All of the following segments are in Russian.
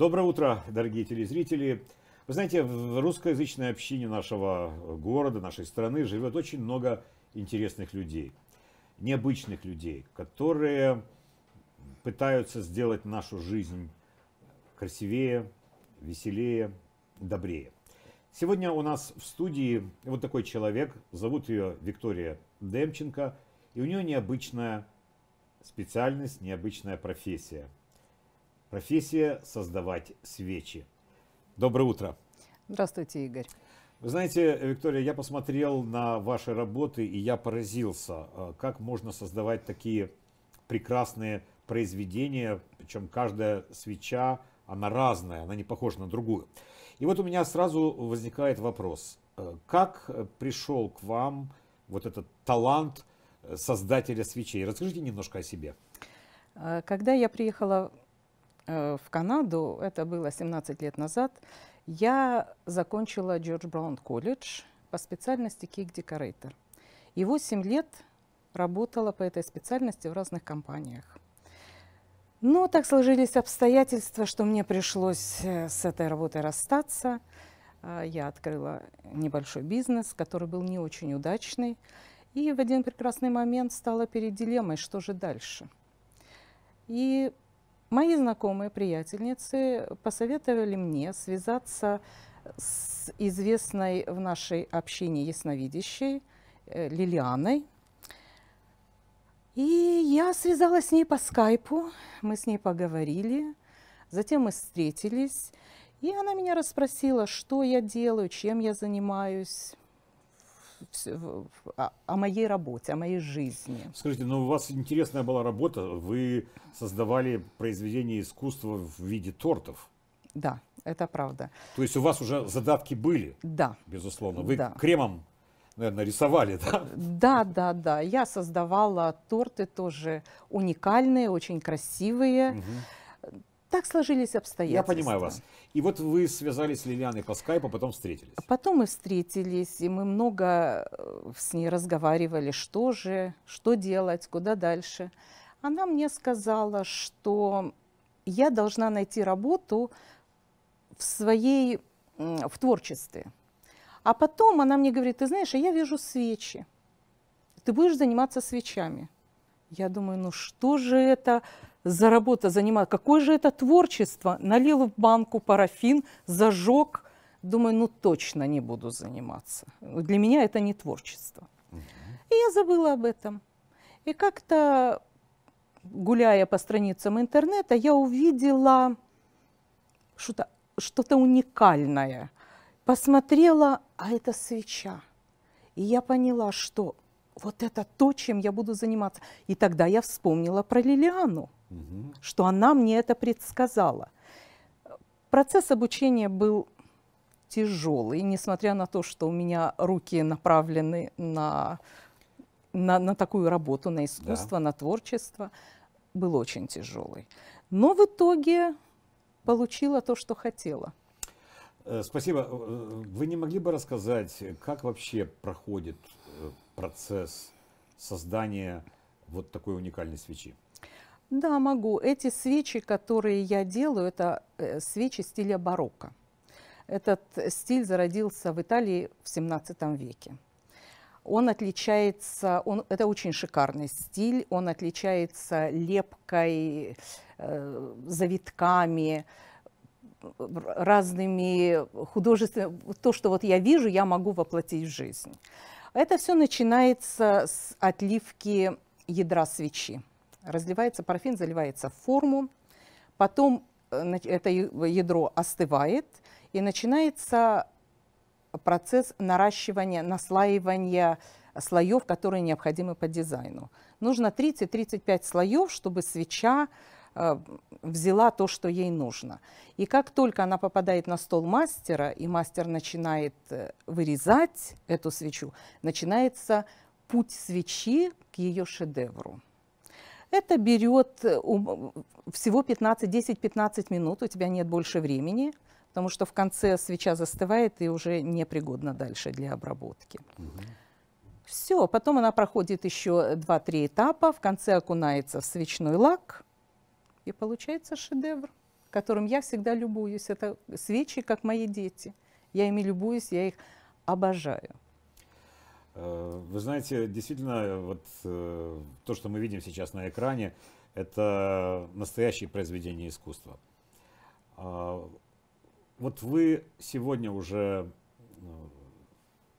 Доброе утро, дорогие телезрители. Вы знаете, в русскоязычной общине нашего города, нашей страны живет очень много интересных людей, необычных людей, которые пытаются сделать нашу жизнь красивее, веселее, добрее. Сегодня у нас в студии вот такой человек, зовут ее Виктория Демченко, и у нее необычная специальность, необычная профессия – Профессия создавать свечи. Доброе утро. Здравствуйте, Игорь. Вы знаете, Виктория, я посмотрел на ваши работы, и я поразился, э, как можно создавать такие прекрасные произведения, причем каждая свеча, она разная, она не похожа на другую. И вот у меня сразу возникает вопрос, э, как пришел к вам вот этот талант э, создателя свечей? Расскажите немножко о себе. Когда я приехала Э, в Канаду, это было 17 лет назад, я закончила Джордж Браун колледж по специальности кейк-декорейтор. И 8 лет работала по этой специальности в разных компаниях. Но так сложились обстоятельства, что мне пришлось э, с этой работой расстаться. Э, я открыла небольшой бизнес, который был не очень удачный. И в один прекрасный момент стала перед дилеммой, что же дальше. И Мои знакомые, приятельницы посоветовали мне связаться с известной в нашей общине ясновидящей э, Лилианой. И я связалась с ней по скайпу, мы с ней поговорили, затем мы встретились, и она меня расспросила, что я делаю, чем я занимаюсь, а, о моей работе, о моей жизни. Скажите, ну у вас интересная была работа, вы создавали произведение искусства в виде тортов. Да, это правда. То есть у вас уже задатки были? Да. Безусловно. Вы да. кремом, наверное, рисовали, да? Да, да, да. Я создавала торты тоже уникальные, очень красивые. Угу. Так сложились обстоятельства. Я понимаю вас. И вот вы связались с Лилианой по скайпу, потом встретились. А потом мы встретились, и мы много э, с ней разговаривали, что же, что делать, куда дальше. Она мне сказала, что я должна найти работу в своей, в творчестве. А потом она мне говорит, ты знаешь, а я вижу свечи. Ты будешь заниматься свечами. Я думаю, ну что же это? Заработа работа Какое же это творчество? Налил в банку парафин, зажег. Думаю, ну точно не буду заниматься. Для меня это не творчество. И я забыла об этом. И как-то, гуляя по страницам интернета, я увидела что-то что, что -то уникальное. Посмотрела, а это свеча. И я поняла, что вот это то, чем я буду заниматься. И тогда я вспомнила про Лилиану что она мне это предсказала. Процесс обучения был тяжелый, несмотря на то, что у меня руки направлены на, на, на такую работу, на искусство, да. на творчество, был очень тяжелый. Но в итоге получила то, что хотела. Э, спасибо. Э, вы не могли бы рассказать, как вообще проходит э, процесс создания вот такой уникальной свечи? Да, могу. Эти свечи, которые я делаю, это э, свечи стиля барокко. Этот э, стиль зародился в Италии в 17 веке. Он отличается, он, это очень шикарный стиль, он отличается лепкой, э, завитками, разными художественными, то, что вот я вижу, я могу воплотить в жизнь. Это все начинается с отливки ядра свечи разливается парафин, заливается в форму, потом э, это ядро остывает, и начинается процесс наращивания, наслаивания слоев, которые необходимы по дизайну. Нужно 30-35 слоев, чтобы свеча э, взяла то, что ей нужно. И как только она попадает на стол мастера, и мастер начинает э, вырезать эту свечу, начинается путь свечи к ее шедевру. Это берет э, э, всего 15, 10-15 минут, у тебя нет больше времени, потому что в конце свеча застывает и уже непригодна дальше для обработки. Все, потом она проходит еще 2-3 этапа, в конце окунается в свечной лак, и получается шедевр, которым я всегда любуюсь. Это свечи, как мои дети. Я ими любуюсь, я их обожаю. Э, вы знаете, действительно, вот э, то, что мы видим сейчас на экране, это настоящее произведение искусства. А, вот вы сегодня уже ну,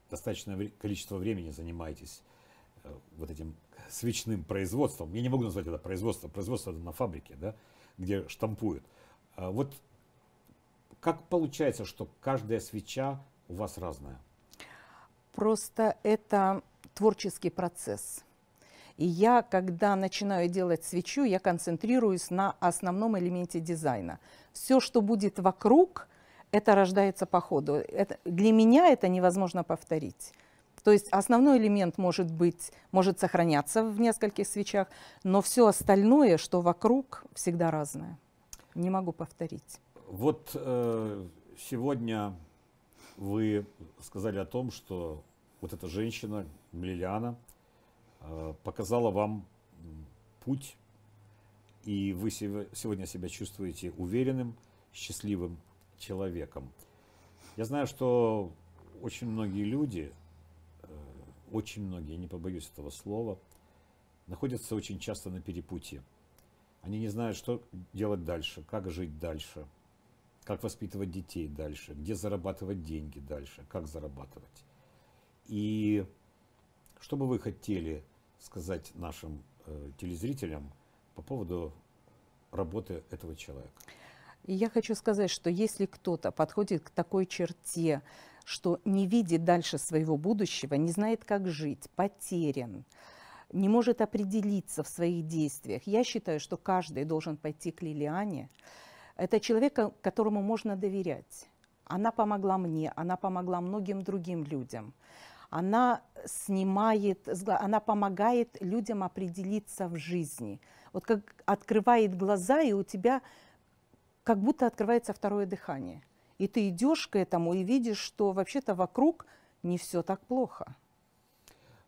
достаточное количество времени занимаетесь э, вот этим свечным производством. Я не могу назвать это производство, производство это на фабрике, да, где штампуют. А вот как получается, что каждая свеча у вас разная? Просто это творческий процесс. И я, когда начинаю делать свечу, я концентрируюсь на основном элементе дизайна. Все, что будет вокруг, это рождается по ходу. Это, для меня это невозможно повторить. То есть основной элемент может быть, может сохраняться в нескольких свечах, но все остальное, что вокруг, всегда разное. Не могу повторить. Вот э, сегодня вы сказали о том, что вот эта женщина, Лилиана, э, показала вам путь, и вы сегодня себя чувствуете уверенным, счастливым человеком. Я знаю, что очень многие люди, э, очень многие, не побоюсь этого слова, находятся очень часто на перепутье. Они не знают, что делать дальше, как жить дальше – как воспитывать детей дальше, где зарабатывать деньги дальше, как зарабатывать. И что бы вы хотели сказать нашим э, телезрителям по поводу работы этого человека? Я хочу сказать, что если кто-то подходит к такой черте, что не видит дальше своего будущего, не знает, как жить, потерян, не может определиться в своих действиях, я считаю, что каждый должен пойти к Лилиане, это человек, которому можно доверять. Она помогла мне, она помогла многим другим людям. Она снимает, она помогает людям определиться в жизни. Вот как открывает глаза, и у тебя как будто открывается второе дыхание. И ты идешь к этому и видишь, что вообще-то вокруг не все так плохо.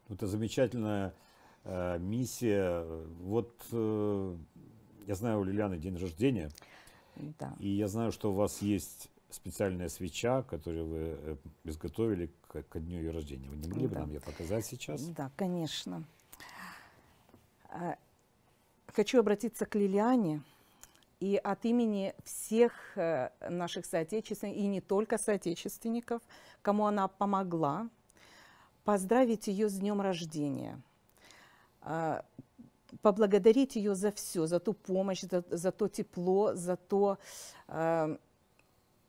Ну, это замечательная э, миссия. Вот э, я знаю, у Лилианы день рождения. Да. И я знаю, что у вас есть специальная свеча, которую вы э, изготовили к, ко дню ее рождения. Вы не могли бы да. нам ее показать сейчас? Да, конечно. А, хочу обратиться к Лилиане и от имени всех э, наших соотечественников, и не только соотечественников, кому она помогла, поздравить ее с днем рождения. А, поблагодарить ее за все, за ту помощь, за, за то тепло, за то, э,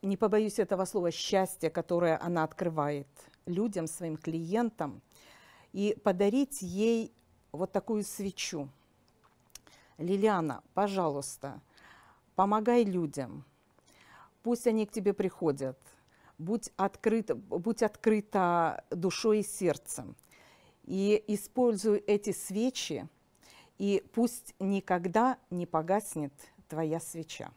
не побоюсь этого слова, счастье, которое она открывает людям, своим клиентам, и подарить ей вот такую свечу. Лилиана, пожалуйста, помогай людям, пусть они к тебе приходят, будь, открыт, будь открыта душой и сердцем. И используй эти свечи и пусть никогда не погаснет твоя свеча.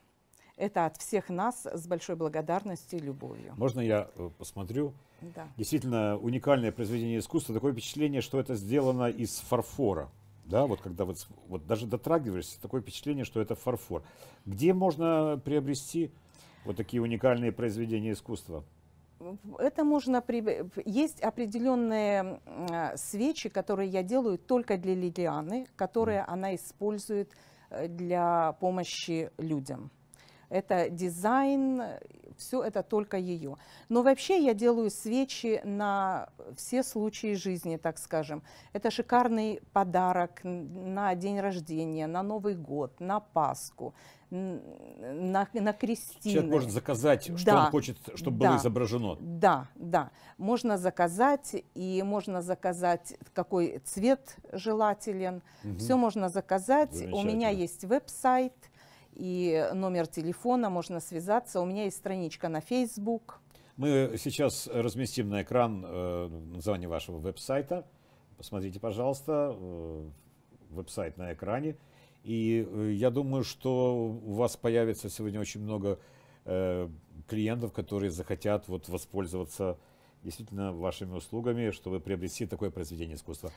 Это от всех нас с большой благодарностью и любовью. Можно я э, посмотрю? Да. Действительно уникальное произведение искусства. Такое впечатление, что это сделано из фарфора. Да, вот когда вот, вот даже дотрагиваешься, такое впечатление, что это фарфор. Где можно приобрести вот такие уникальные произведения искусства? Это можно... При... Есть определенные э, свечи, которые я делаю только для Лилианы, которые mm. она использует э, для помощи людям это дизайн, все это только ее. Но вообще я делаю свечи на все случаи жизни, так скажем. Это шикарный подарок на день рождения, на Новый год, на Пасху, на, на крестины. Человек может заказать, да, что он хочет, чтобы да, было изображено. Да, да. Можно заказать, и можно заказать, какой цвет желателен. Угу. Все можно заказать. У меня есть веб-сайт и номер телефона, можно связаться. У меня есть страничка на Facebook. Мы сейчас разместим на экран э, название вашего веб-сайта. Посмотрите, пожалуйста, э, веб-сайт на экране. И э, я думаю, что у вас появится сегодня очень много клиентов, которые захотят вот, воспользоваться действительно вашими услугами, чтобы приобрести такое произведение искусства.